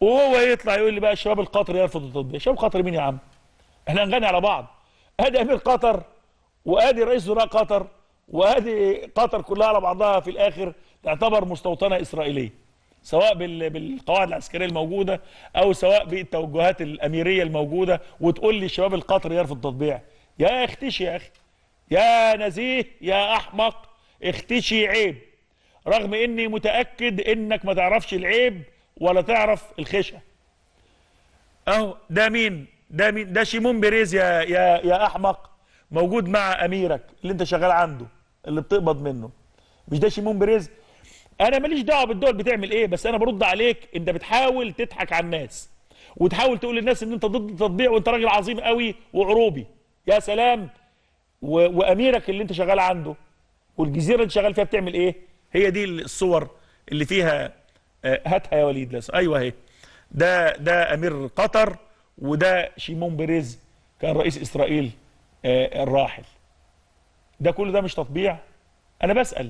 وهو يطلع يقول لي بقى شباب القطر يرفض التطبيع شباب قطر مين يا عم احنا هنغني على بعض ادي امير قطر وادي رئيس وزراء قطر وادي قطر كلها على بعضها في الاخر تعتبر مستوطنه اسرائيليه سواء بالقواعد العسكريه الموجوده او سواء بالتوجهات الاميريه الموجوده وتقول لي شباب القطر يرفض التطبيع يا اختشي يا اخي يا نزيه يا احمق اختشي عيب رغم اني متاكد انك ما تعرفش العيب ولا تعرف الخشة اهو ده مين ده مين ده شيمون بيريز يا يا يا احمق موجود مع اميرك اللي انت شغال عنده اللي بتقبض منه مش ده شيمون بيريز انا ماليش دعوه بالدول بتعمل ايه بس انا برد عليك انت بتحاول تضحك على الناس وتحاول تقول للناس ان انت ضد التطبيع وانت راجل عظيم قوي وعروبي يا سلام و... واميرك اللي انت شغال عنده والجزيره اللي شغال فيها بتعمل ايه هي دي الصور اللي فيها آه، هاتها يا وليد لسه ايوه اهي ده ده امير قطر وده شيمون بيريز كان رئيس اسرائيل آه، الراحل ده كل ده مش تطبيع انا بسال